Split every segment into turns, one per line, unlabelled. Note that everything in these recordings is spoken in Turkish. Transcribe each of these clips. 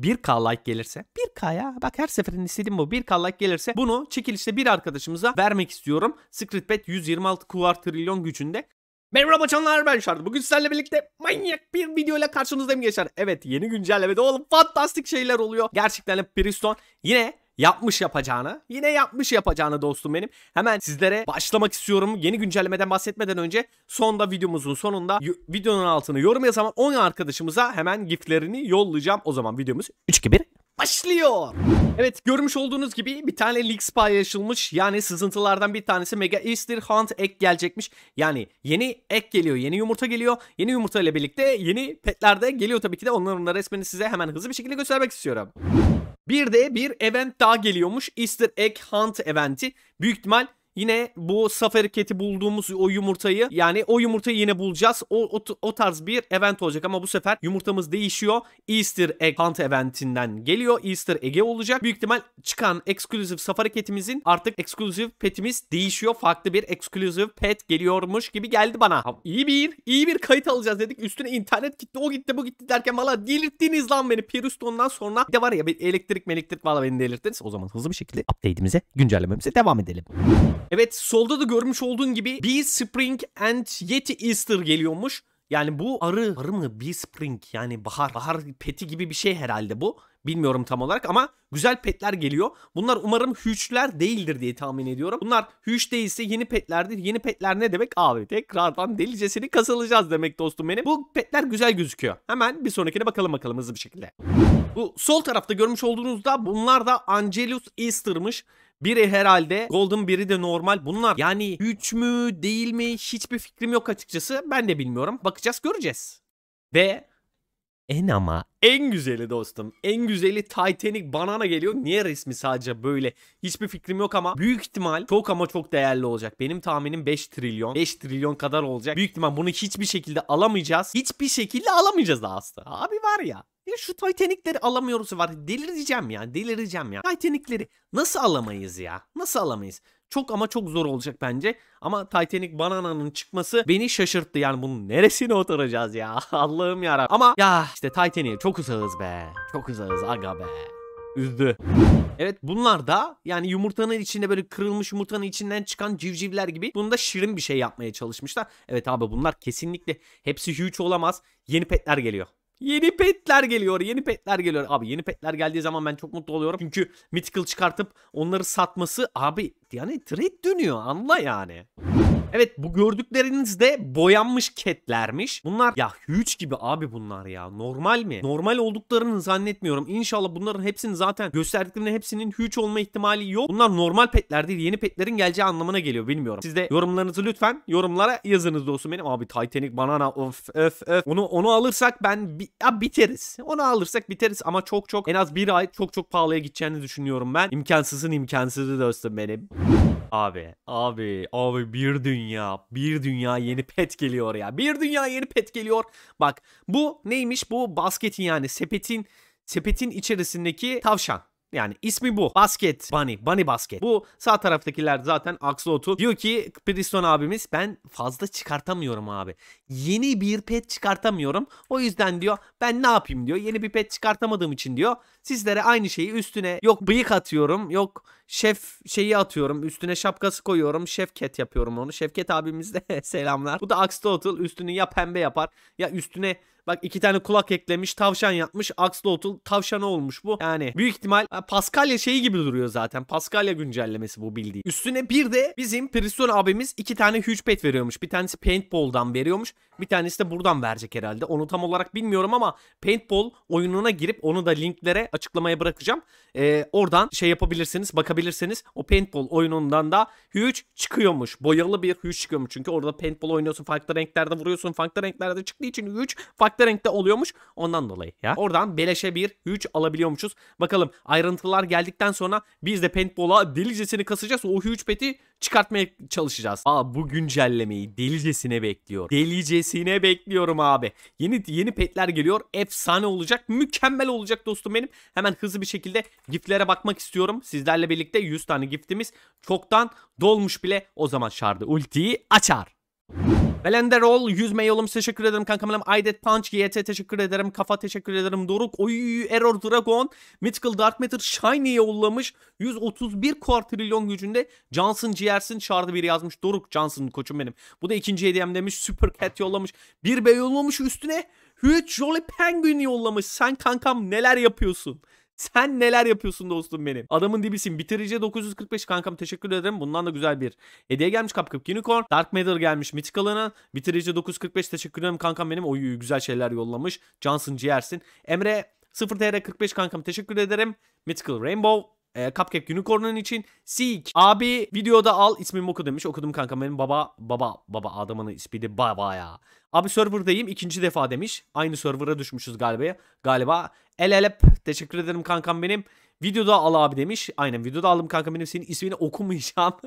1K like gelirse 1K ya bak her seferinde istediğim bu 1K like gelirse bunu çekilişte bir arkadaşımıza vermek istiyorum. Secretbet 126 kuvar trilyon gücünde. Merhaba canlar ben Şard. Bugün sizlerle birlikte manyak bir video ile karşınızdayım gençler. Evet yeni güncellemede oğlum fantastik şeyler oluyor. Gerçekten Priston yine yapmış yapacağını. Yine yapmış yapacağını dostum benim. Hemen sizlere başlamak istiyorum. Yeni güncellemeden bahsetmeden önce sonda videomuzun sonunda videonun altını yorum yazan 10 arkadaşımıza hemen giftlerini yollayacağım. O zaman videomuz 3 2 1 başlıyor. Evet görmüş olduğunuz gibi bir tane leak paylaşılmış. Yani sızıntılardan bir tanesi Mega Easter Hunt ek gelecekmiş. Yani yeni ek geliyor. Yeni yumurta geliyor. Yeni yumurta ile birlikte yeni petler de geliyor tabii ki de. Onların da resmini size hemen hızlı bir şekilde göstermek istiyorum. Bir de bir event daha geliyormuş. Easter Egg Hunt eventi. Büyük ihtimal Yine bu Safari keti bulduğumuz o yumurtayı yani o yumurtayı yine bulacağız. O, o, o tarz bir event olacak ama bu sefer yumurtamız değişiyor. Easter Egg Hunt eventinden geliyor. Easter Egg'e olacak. Büyük ihtimal çıkan exclusive Safari Cat'imizin artık exclusive petimiz değişiyor. Farklı bir exclusive pet geliyormuş gibi geldi bana. İyi bir iyi bir kayıt alacağız dedik. Üstüne internet gitti o gitti bu gitti derken valla delirttiniz lan beni. Piruston'dan sonra bir de var ya elektrik elektrik valla beni delirttiniz. O zaman hızlı bir şekilde update'imize güncellememize devam edelim. Evet solda da görmüş olduğun gibi Bee Spring and Yeti Easter geliyormuş. Yani bu arı, arı mı? Bee Spring yani bahar, bahar peti gibi bir şey herhalde bu. Bilmiyorum tam olarak ama güzel petler geliyor. Bunlar umarım hüçler değildir diye tahmin ediyorum. Bunlar hüç değilse yeni petlerdir. Yeni petler ne demek? Abi tekrardan delicesini kasılacağız demek dostum benim. Bu petler güzel gözüküyor. Hemen bir sonrakine bakalım bakalım hızlı bir şekilde. Bu sol tarafta görmüş olduğunuzda bunlar da Angelus Easter'mış. Biri herhalde Golden biri de normal. Bunlar yani 3 mü değil mi hiçbir fikrim yok açıkçası. Ben de bilmiyorum. Bakacağız göreceğiz. Ve en ama en güzeli dostum. En güzeli Titanic banana geliyor. Niye resmi sadece böyle? Hiçbir fikrim yok ama büyük ihtimal çok ama çok değerli olacak. Benim tahminim 5 trilyon. 5 trilyon kadar olacak. Büyük ihtimal bunu hiçbir şekilde alamayacağız. Hiçbir şekilde alamayacağız aslında. Abi var ya. Ya şu Titanic'leri alamıyoruz var. Delireceğim ya. Delireceğim ya. Titanic'leri nasıl alamayız ya? Nasıl alamayız? Çok ama çok zor olacak bence. Ama Titanic Banana'nın çıkması beni şaşırttı. Yani bunun neresine oturacağız ya? Allah'ım yarabbim. Ama ya işte Titanic'e çok uzağız be. Çok uzağız aga be. Üzdü. Evet bunlar da yani yumurtanın içinde böyle kırılmış yumurtanın içinden çıkan civcivler gibi bunu da şirin bir şey yapmaya çalışmışlar. Evet abi bunlar kesinlikle hepsi huge olamaz. Yeni petler geliyor. Yeni petler geliyor. Yeni petler geliyor. Abi yeni petler geldiği zaman ben çok mutlu oluyorum. Çünkü mythical çıkartıp onları satması abi yani trade dönüyor anla yani. Evet bu gördükleriniz de boyanmış ketlermiş. Bunlar ya hüç gibi abi bunlar ya. Normal mi? Normal olduklarını zannetmiyorum. İnşallah bunların hepsini zaten gösterdiklerinde hepsinin hüç olma ihtimali yok. Bunlar normal petler değil. Yeni petlerin geleceği anlamına geliyor. Bilmiyorum. Siz de yorumlarınızı lütfen yorumlara yazınız dostum benim. Abi Titanic banana of öf öf. Onu, onu alırsak ben bi ya biteriz. Onu alırsak biteriz ama çok çok en az bir ay çok çok pahalıya gideceğini düşünüyorum ben. İmkansızın imkansızı dostum benim. Abi abi abi bir dünya dünya, bir dünya yeni pet geliyor ya. Bir dünya yeni pet geliyor. Bak bu neymiş bu basketin yani sepetin sepetin içerisindeki tavşan. Yani ismi bu. Basket Bunny. Bunny Basket. Bu sağ taraftakiler zaten Axolotl. Diyor ki Pidiston abimiz ben fazla çıkartamıyorum abi. Yeni bir pet çıkartamıyorum. O yüzden diyor ben ne yapayım diyor. Yeni bir pet çıkartamadığım için diyor. Sizlere aynı şeyi üstüne yok bıyık atıyorum. Yok şef şeyi atıyorum. Üstüne şapkası koyuyorum. Şefket yapıyorum onu. Şefket abimiz de selamlar. Bu da Axolotl üstünü ya pembe yapar ya üstüne Bak iki tane kulak eklemiş. Tavşan yapmış. Axolotl tavşana olmuş bu. Yani büyük ihtimal ha, Paskalya şeyi gibi duruyor zaten. Paskalya güncellemesi bu bildiği. Üstüne bir de bizim Priston abimiz iki tane huge pet veriyormuş. Bir tanesi paintball'dan veriyormuş. Bir tanesi de buradan verecek herhalde. Onu tam olarak bilmiyorum ama paintball oyununa girip onu da linklere açıklamaya bırakacağım. Ee, oradan şey yapabilirsiniz bakabilirsiniz. O paintball oyunundan da huge çıkıyormuş. Boyalı bir huge çıkıyormuş. Çünkü orada paintball oynuyorsun. Farklı renklerde vuruyorsun. Farklı renklerde çıktığı için huge farklı farklı renkte oluyormuş ondan dolayı ya. Oradan beleşe bir güç alabiliyormuşuz. Bakalım ayrıntılar geldikten sonra biz de paintball'a delicesini kasacağız. O huge peti çıkartmaya çalışacağız. Aa bu güncellemeyi delicesine bekliyor. Delicesine bekliyorum abi. Yeni yeni petler geliyor. Efsane olacak. Mükemmel olacak dostum benim. Hemen hızlı bir şekilde giftlere bakmak istiyorum. Sizlerle birlikte 100 tane giftimiz çoktan dolmuş bile. O zaman şardı ultiyi açar. Belenderol 100 meyolum teşekkür ederim kankamlarım. Aydet Punch GT teşekkür ederim. Kafa teşekkür ederim. Doruk oy Error Dragon Mythical Dark Matter Shiny'ye yollamış. 131 kuartrilyon gücünde Johnson Ciğersin şardı bir yazmış. Doruk Johnson koçum benim. Bu da ikinci hediyem demiş. Super Cat yollamış. Bir bey yollamış üstüne. 3 Jolly Penguin yollamış. Sen kankam neler yapıyorsun? Sen neler yapıyorsun dostum benim. Adamın dibisin. Bitirici 945 kankam teşekkür ederim. Bundan da güzel bir hediye gelmiş Cupcake Unicorn. Dark Matter gelmiş Mythical'ına. Bitirici 945 teşekkür ederim kankam benim. Oy güzel şeyler yollamış. Johnson ciğersin. Emre 0 TR 45 kankam teşekkür ederim. Mythical Rainbow e, Cupcake Unicorn'un için. Seek. Abi videoda al ismimi oku demiş. Okudum kanka benim baba baba baba adamın ismi de baba ya. Abi serverdayım ikinci defa demiş. Aynı server'a düşmüşüz galiba. Galiba El elep teşekkür ederim kankam benim. Videoda al abi demiş. Aynen videoda aldım kankam benim senin ismini okumayacağım.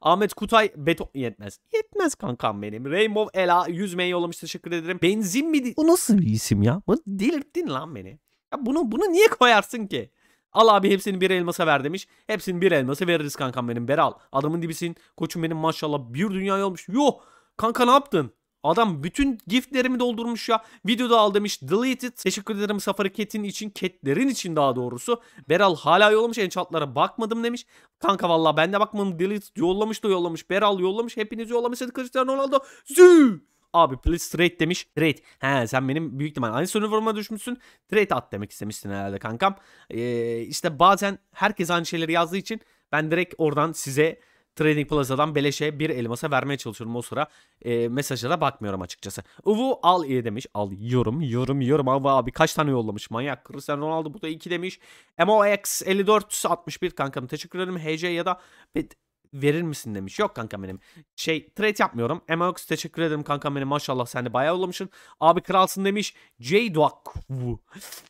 Ahmet Kutay beton yetmez. Yetmez kankam benim. Rainbow Ela 100 m yollamış teşekkür ederim. Benzin mi? Bu nasıl bir isim ya? Bu delirttin lan beni. Ya bunu bunu niye koyarsın ki? Al abi hepsini bir elmasa ver demiş. Hepsini bir elmasa veririz kankam benim. Beral adamın dibisin. Koçum benim maşallah bir dünya olmuş. Yuh kanka ne yaptın? Adam bütün giftlerimi doldurmuş ya. Videoda al demiş. Deleted. Teşekkür ederim Safari Cat'in için. Cat'lerin için daha doğrusu. Beral hala yollamış. Enchantlara bakmadım demiş. Kanka valla ben de bakmadım. Deleted yollamış da yollamış. Beral yollamış. Hepiniz yollamış. Hadi Cristiano Ronaldo. Zü! Abi please trade demiş. Trade. He sen benim büyük ihtimal aynı sorun formuna düşmüşsün. Trade at demek istemiştin herhalde kankam. Ee, işte bazen herkes aynı şeyleri yazdığı için ben direkt oradan size Trading Plaza'dan beleşe bir elmasa vermeye çalışıyorum o sıra. E, mesajlara bakmıyorum açıkçası. Uvu al iyi demiş. Al yorum yorum yorum. Uvu abi kaç tane yollamış manyak. Cristiano Ronaldo bu da 2 demiş. MOX 54 61 kankam teşekkür ederim. HC ya da verir misin demiş. Yok kanka benim. Şey trade yapmıyorum. MX teşekkür ederim kanka benim. Maşallah sen de bayağı yollamışsın. Abi kralsın demiş. J Duak.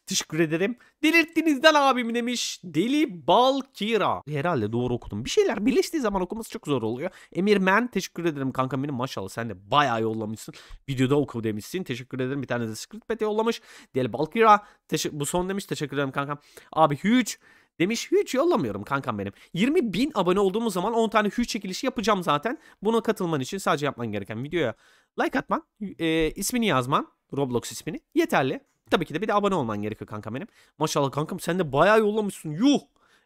teşekkür ederim. Delirttinizden abim demiş. Deli Balkira. Herhalde doğru okudum. Bir şeyler birleştiği zaman okuması çok zor oluyor. Emir Men teşekkür ederim kanka benim. Maşallah sen de bayağı yollamışsın. Videoda oku demişsin. Teşekkür ederim. Bir tane de script yollamış. Deli Balkira. Teş- bu son demiş. Teşekkür ederim kanka. Abi huge. Demiş hiç yollamıyorum kankam benim. 20 bin abone olduğumuz zaman 10 tane hüç çekilişi yapacağım zaten. Buna katılman için sadece yapman gereken videoya like atman, e, ismini yazman, Roblox ismini yeterli. Tabii ki de bir de abone olman gerekiyor kankam benim. Maşallah kankam sen de bayağı yollamışsın. Yuh!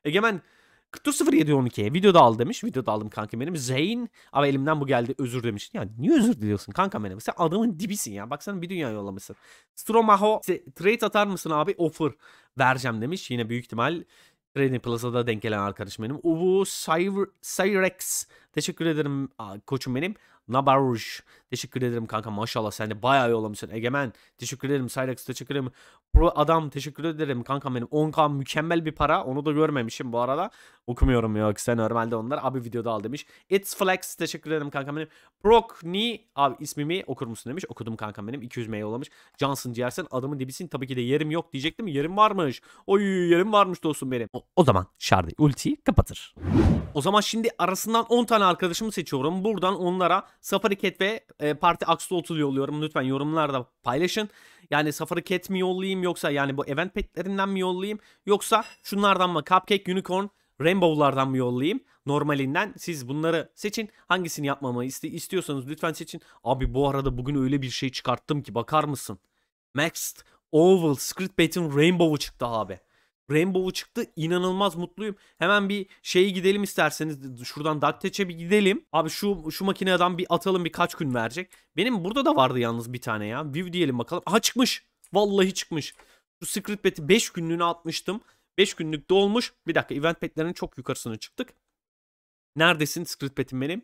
Egemen 0712'ye videoda al demiş. Videoda aldım kanka benim. Zeyn ama elimden bu geldi özür demiş. Ya niye özür diliyorsun kanka benim? Sen adamın dibisin ya. Baksana bir dünya yollamışsın. Stromaho trade atar mısın abi? Offer vereceğim demiş. Yine büyük ihtimal Trading Plaza'da denk gelen arkadaşım benim. Uvu Cyrex. Teşekkür ederim koçum benim. Nabaruş. Teşekkür ederim kanka maşallah sen de bayağı yollamışsın. Egemen teşekkür ederim. Cyrex teşekkür ederim. Pro adam teşekkür ederim kanka benim. 10k mükemmel bir para. Onu da görmemişim bu arada. Okumuyorum yok sen normalde onlar. Abi videoda al demiş. It's Flex teşekkür ederim kanka benim. ni abi ismimi okur musun demiş. Okudum kanka benim. 200 mey yollamış. Johnson Ciğersen adamın dibisin. Tabii ki de yerim yok diyecektim. Yerim varmış. Oy yerim varmış dostum benim. O, o zaman Şardi ultiyi kapatır. O zaman şimdi arasından 10 tane arkadaşımı seçiyorum. Buradan onlara Safari Cat ve e, Parti Axolotl yolluyorum. Lütfen yorumlarda paylaşın. Yani Safari Cat mi yollayayım yoksa yani bu event petlerinden mi yollayayım yoksa şunlardan mı Cupcake, Unicorn, Rainbow'lardan mı yollayayım? Normalinden siz bunları seçin. Hangisini yapmamı iste istiyorsanız lütfen seçin. Abi bu arada bugün öyle bir şey çıkarttım ki bakar mısın? Max Oval Script Battle Rainbow'u çıktı abi. Rainbow'u çıktı. İnanılmaz mutluyum. Hemen bir şeyi gidelim isterseniz. Şuradan Dakteç'e bir gidelim. Abi şu şu makineden bir atalım bir kaç gün verecek. Benim burada da vardı yalnız bir tane ya. View diyelim bakalım. Aha çıkmış. Vallahi çıkmış. Şu Secret Pet'i 5 günlüğüne atmıştım. 5 günlük dolmuş. Bir dakika event petlerin çok yukarısına çıktık. Neredesin Secret Pet'im benim?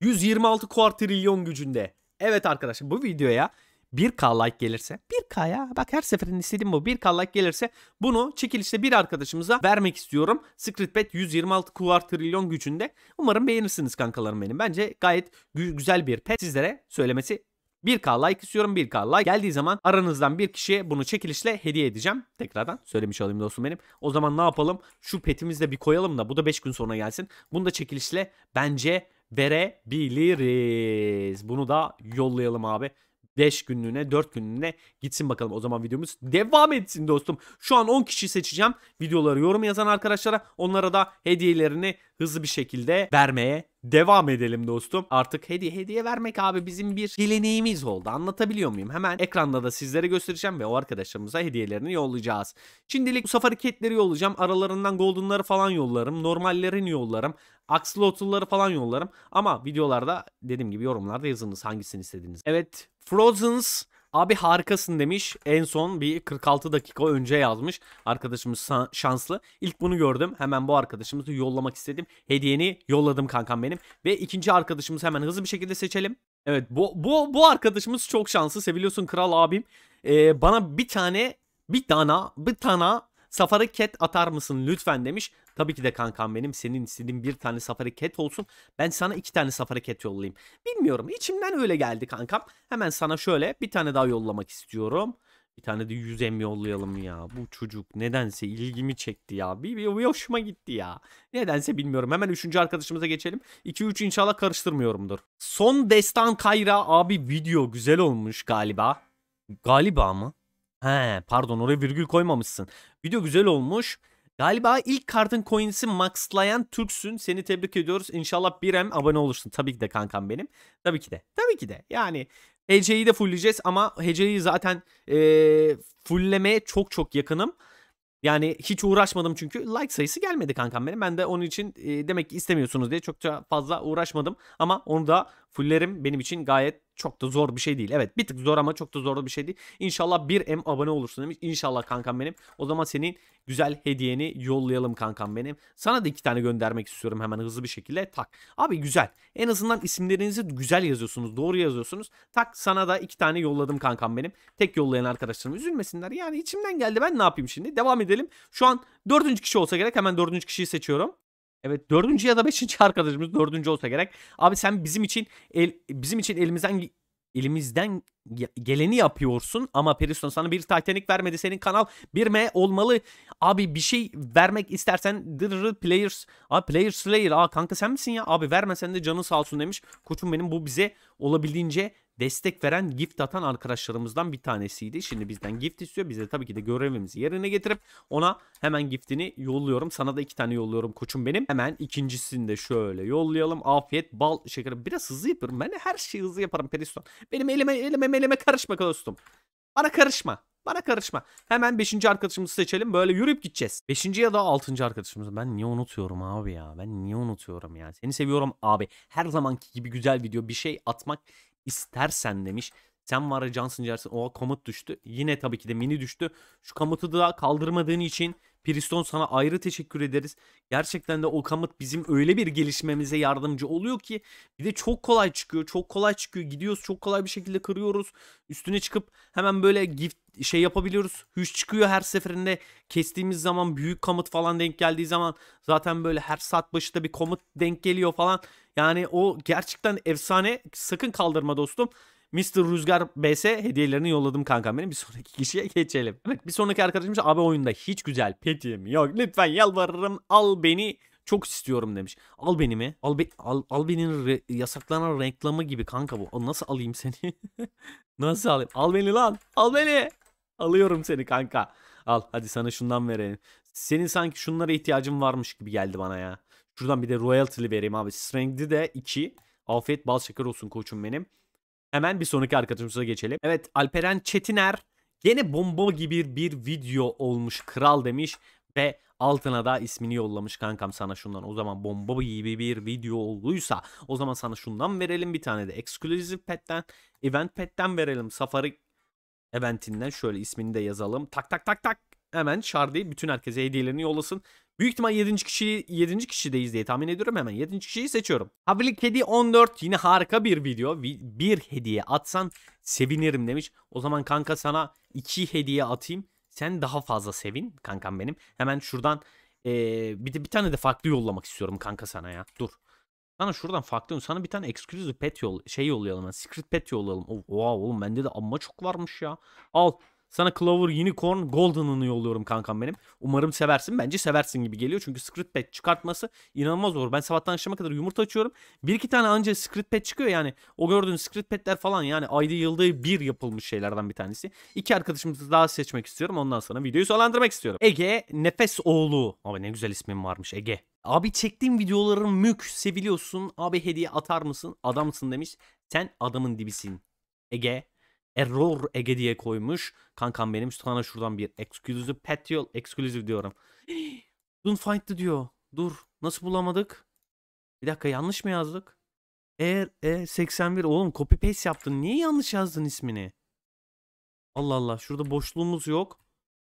126 kuartrilyon gücünde. Evet arkadaşlar bu videoya 1K like gelirse 1K ya bak her seferin istediğim bu 1K like gelirse bunu çekilişte bir arkadaşımıza vermek istiyorum. Secretbet 126 kuvar trilyon gücünde. Umarım beğenirsiniz kankalarım benim. Bence gayet gü güzel bir pet sizlere söylemesi 1K like istiyorum 1K like. Geldiği zaman aranızdan bir kişiye bunu çekilişle hediye edeceğim. Tekrardan söylemiş olayım dostum benim. O zaman ne yapalım? Şu petimizi de bir koyalım da bu da 5 gün sonra gelsin. Bunu da çekilişle bence verebiliriz. Bunu da yollayalım abi. 5 günlüğüne 4 günlüğüne gitsin bakalım o zaman videomuz devam etsin dostum. Şu an 10 kişi seçeceğim videoları yorum yazan arkadaşlara onlara da hediyelerini hızlı bir şekilde vermeye Devam edelim dostum. Artık hediye hediye vermek abi bizim bir geleneğimiz oldu. Anlatabiliyor muyum? Hemen ekranda da sizlere göstereceğim ve o arkadaşlarımıza hediyelerini yollayacağız. Şimdilik bu sefer kitleri yollayacağım. Aralarından goldenları falan yollarım. Normallerini yollarım. Axolotluları falan yollarım. Ama videolarda dediğim gibi yorumlarda yazınız hangisini istediğiniz. Evet Frozen's Abi harikasın demiş. En son bir 46 dakika önce yazmış. Arkadaşımız şanslı. İlk bunu gördüm. Hemen bu arkadaşımızı yollamak istedim. Hediyeni yolladım kankam benim. Ve ikinci arkadaşımızı hemen hızlı bir şekilde seçelim. Evet bu bu bu arkadaşımız çok şanslı. Seviliyorsun kral abim. Ee, bana bir tane bir tane bir tane Safari Cat atar mısın lütfen demiş. Tabii ki de kankam benim senin istediğin bir tane Safari Cat olsun. Ben sana iki tane Safari Cat yollayayım. Bilmiyorum içimden öyle geldi kankam. Hemen sana şöyle bir tane daha yollamak istiyorum. Bir tane de 100 em yollayalım ya. Bu çocuk nedense ilgimi çekti ya. Bir, bir, bir hoşuma gitti ya. Nedense bilmiyorum. Hemen 3. arkadaşımıza geçelim. 2-3 inşallah karıştırmıyorumdur. Son Destan Kayra abi video güzel olmuş galiba. Galiba mı? He pardon oraya virgül koymamışsın. Video güzel olmuş. Galiba ilk kartın coins'i maxlayan Türksün. Seni tebrik ediyoruz. İnşallah birem abone olursun. Tabii ki de kankam benim. Tabii ki de. Tabii ki de. Yani Hece'yi de fullleyeceğiz ama Hece'yi zaten ee, fulllemeye çok çok yakınım. Yani hiç uğraşmadım çünkü like sayısı gelmedi kankam benim. Ben de onun için e, demek ki istemiyorsunuz diye çokça fazla uğraşmadım. Ama onu da Fullerim benim için gayet çok da zor bir şey değil. Evet bir tık zor ama çok da zor bir şey değil. İnşallah 1M abone olursun demiş. İnşallah kankam benim. O zaman senin güzel hediyeni yollayalım kankam benim. Sana da iki tane göndermek istiyorum hemen hızlı bir şekilde. Tak. Abi güzel. En azından isimlerinizi güzel yazıyorsunuz. Doğru yazıyorsunuz. Tak sana da iki tane yolladım kankam benim. Tek yollayan arkadaşlarım üzülmesinler. Yani içimden geldi ben ne yapayım şimdi. Devam edelim. Şu an dördüncü kişi olsa gerek. Hemen dördüncü kişiyi seçiyorum. Evet dördüncü ya da beşinci arkadaşımız dördüncü olsa gerek. Abi sen bizim için el, bizim için elimizden elimizden geleni yapıyorsun ama Periston sana bir Titanic vermedi. Senin kanal 1M olmalı. Abi bir şey vermek istersen dırırı players. Abi players slayer. Aa kanka sen misin ya? Abi vermesen de canın sağ olsun demiş. Koçum benim bu bize olabildiğince destek veren, gift atan arkadaşlarımızdan bir tanesiydi. Şimdi bizden gift istiyor. Biz de tabii ki de görevimizi yerine getirip ona hemen giftini yolluyorum. Sana da iki tane yolluyorum koçum benim. Hemen ikincisini de şöyle yollayalım. Afiyet, bal, şeker. Biraz hızlı yapıyorum. Ben her şeyi hızlı yaparım Periston. Benim elime elime elime karışma dostum. Bana karışma. Bana karışma. Hemen 5. arkadaşımızı seçelim. Böyle yürüyüp gideceğiz. 5. ya da 6. arkadaşımızı Ben niye unutuyorum abi ya? Ben niye unutuyorum ya? Seni seviyorum abi. Her zamanki gibi güzel video bir şey atmak istersen demiş. Sen var ya Johnson Johnson o komut düştü. Yine tabii ki de mini düştü. Şu komutu da kaldırmadığın için Priston sana ayrı teşekkür ederiz. Gerçekten de o kamut bizim öyle bir gelişmemize yardımcı oluyor ki bir de çok kolay çıkıyor. Çok kolay çıkıyor. Gidiyoruz çok kolay bir şekilde kırıyoruz. Üstüne çıkıp hemen böyle gift şey yapabiliyoruz. Hüş çıkıyor her seferinde. Kestiğimiz zaman büyük komut falan denk geldiği zaman zaten böyle her saat başında bir komut denk geliyor falan. Yani o gerçekten efsane. Sakın kaldırma dostum. Mr. Rüzgar BS hediyelerini yolladım kankam benim. Bir sonraki kişiye geçelim. Evet bir sonraki arkadaşımız abi oyunda hiç güzel petim yok. Lütfen yalvarırım al beni çok istiyorum demiş. Al beni mi? Al, be, al, al benim re, yasaklanan reklamı gibi kanka bu. Nasıl alayım seni? Nasıl alayım? Al beni lan. Al beni. Alıyorum seni kanka. Al hadi sana şundan vereyim. Senin sanki şunlara ihtiyacın varmış gibi geldi bana ya. Şuradan bir de royalty'li vereyim abi. Strength'i de 2. Afiyet bal şeker olsun koçum benim. Hemen bir sonraki arkadaşımıza geçelim. Evet Alperen Çetiner gene bomba gibi bir video olmuş kral demiş ve altına da ismini yollamış kankam sana şundan o zaman bomba gibi bir video olduysa o zaman sana şundan verelim bir tane de exclusive petten event petten verelim safari eventinden şöyle ismini de yazalım tak tak tak tak hemen Şardi bütün herkese hediyelerini yollasın Büyük ihtimal 7. kişi 7. kişideyiz diye tahmin ediyorum hemen 7. kişiyi seçiyorum. Havli Kedi 14 yine harika bir video. Bir hediye atsan sevinirim demiş. O zaman kanka sana 2 hediye atayım. Sen daha fazla sevin kankam benim. Hemen şuradan ee, bir, bir tane de farklı yollamak istiyorum kanka sana ya. Dur. Sana şuradan farklı sana bir tane exclusive pet yol şey yollayalım. Yani secret pet yollayalım. Oha oğlum bende de amma çok varmış ya. Al. Sana Clover Unicorn Golden'ını yolluyorum kankam benim. Umarım seversin. Bence seversin gibi geliyor. Çünkü Secret Pet çıkartması inanılmaz zor. Ben sabahtan akşama kadar yumurta açıyorum. Bir iki tane anca Secret Pet çıkıyor yani. O gördüğün Secret Pet'ler falan yani ayda yılda bir yapılmış şeylerden bir tanesi. İki arkadaşımızı daha seçmek istiyorum. Ondan sonra videoyu sonlandırmak istiyorum. Ege Nefes Oğlu. Abi ne güzel ismim varmış Ege. Abi çektiğim videoların mük seviliyorsun. Abi hediye atar mısın? Adamsın demiş. Sen adamın dibisin. Ege error ege diye koymuş. Kankam benim sana şuradan bir exclusive patio exclusive diyorum. Don't find diyor. Dur. Nasıl bulamadık? Bir dakika yanlış mı yazdık? Eğer e, 81 oğlum copy paste yaptın. Niye yanlış yazdın ismini? Allah Allah şurada boşluğumuz yok.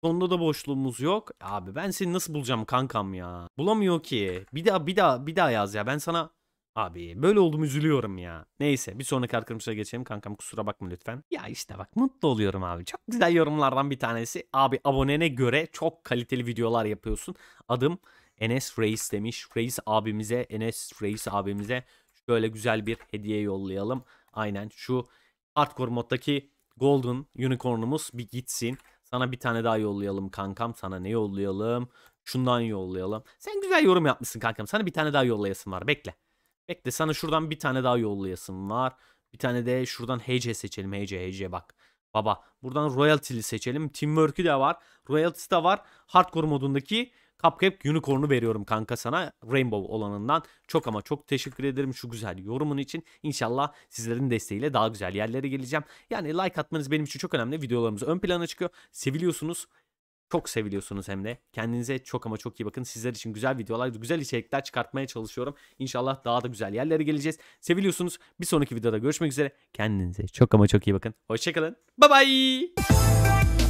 Sonda da boşluğumuz yok. Abi ben seni nasıl bulacağım kankam ya? Bulamıyor ki. Bir daha bir daha bir daha yaz ya. Ben sana Abi böyle oldum üzülüyorum ya. Neyse bir sonraki arkadaşa geçelim kankam kusura bakma lütfen. Ya işte bak mutlu oluyorum abi. Çok güzel yorumlardan bir tanesi. Abi abonene göre çok kaliteli videolar yapıyorsun. Adım Enes Reis demiş. Reis abimize Enes Reis abimize şöyle güzel bir hediye yollayalım. Aynen şu hardcore moddaki golden unicornumuz bir gitsin. Sana bir tane daha yollayalım kankam. Sana ne yollayalım? Şundan yollayalım. Sen güzel yorum yapmışsın kankam. Sana bir tane daha yollayasın var. Bekle. Bekle sana şuradan bir tane daha yollayasın var. Bir tane de şuradan HC seçelim. HC HC bak. Baba buradan royalty'li seçelim. Teamwork'ü de var. Royalty'si de var. Hardcore modundaki Cupcake Unicorn'u veriyorum kanka sana. Rainbow olanından. Çok ama çok teşekkür ederim şu güzel yorumun için. İnşallah sizlerin desteğiyle daha güzel yerlere geleceğim. Yani like atmanız benim için çok önemli. Videolarımız ön plana çıkıyor. Seviliyorsunuz. Çok seviliyorsunuz hem de. Kendinize çok ama çok iyi bakın. Sizler için güzel videolar, güzel içerikler çıkartmaya çalışıyorum. İnşallah daha da güzel yerlere geleceğiz. Seviliyorsunuz. Bir sonraki videoda görüşmek üzere. Kendinize çok ama çok iyi bakın. Hoşçakalın. Bye bye.